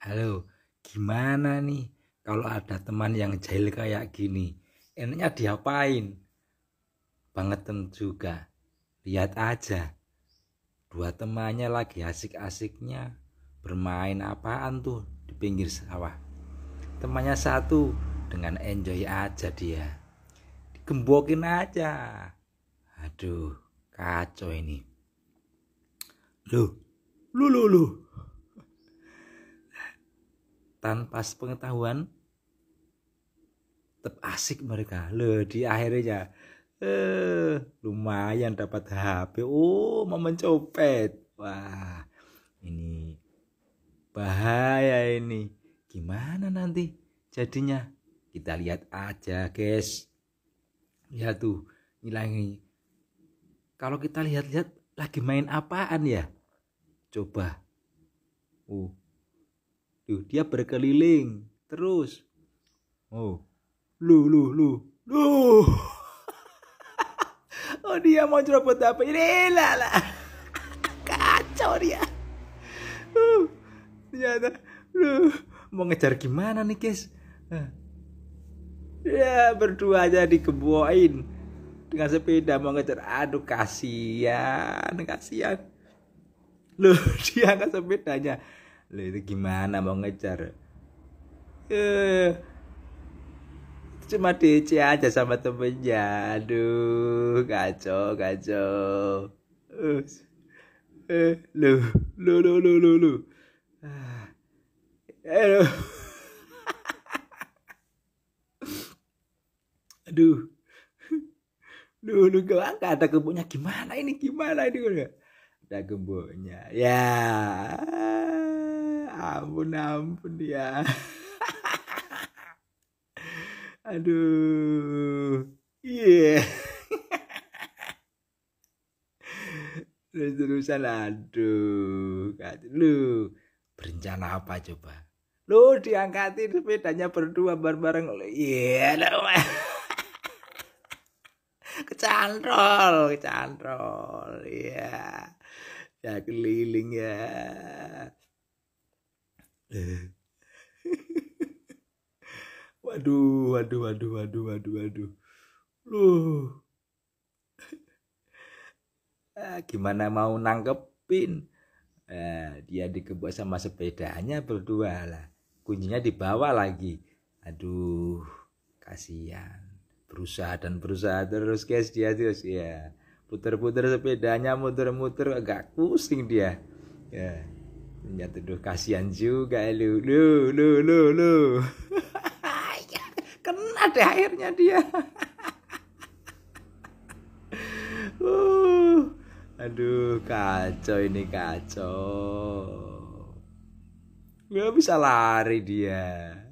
Halo, gimana nih kalau ada teman yang jahil kayak gini? Enaknya diapain? Bangetan juga. Lihat aja. Dua temannya lagi asik-asiknya bermain apaan tuh di pinggir sawah. Temannya satu dengan enjoy aja dia. Digembokin aja. Aduh, kacau ini. Loh, lu lu lu tanpa pengetahuan tetap asik mereka loh di akhirnya ya, eh lumayan dapat HP oh mau mencopet wah ini bahaya ini gimana nanti jadinya kita lihat aja guys lihat ya tuh nilai kalau kita lihat-lihat lagi main apaan ya coba uh Tuh, dia berkeliling terus. Oh. Lu lu lu. Lu. oh dia mau cerobot apa? Ini lah lah. Kacau dia. Uh, ternyata lu mau ngejar gimana nih, guys? Ya, berdua aja dikeboin dengan sepeda mau ngejar. Aduh, kasihan, kasihan. lu dia angkat sepedanya lo itu gimana mau ngejar eh cuma DC aja sama temennya aduh kacau kacau eh lu lu lu lu lu lu lu. aduh lu lu gak ada gemboknya gimana ini gimana ini udah ada gemboknya ya yeah ampun ampun dia, aduh iya yeah. terus terusan aduh lu berencana apa coba lu diangkatin sepedanya berdua bareng-bareng iya yeah, kecantol kecantol ya, yeah. ya keliling ya waduh, waduh, waduh, waduh, waduh, waduh. Loh. Ah, gimana mau nangkepin? Eh, ah, dia dikebuk sama sepedanya berdua lah. Kuncinya dibawa lagi. Aduh, kasihan. Berusaha dan berusaha terus guys dia terus ya. Puter-puter sepedanya, muter-muter agak pusing dia. Ya. Ya tuduh kasihan juga lu. Lu lu lu lu. Kena deh akhirnya dia. uh, aduh kacau ini kacau. Gak bisa lari dia.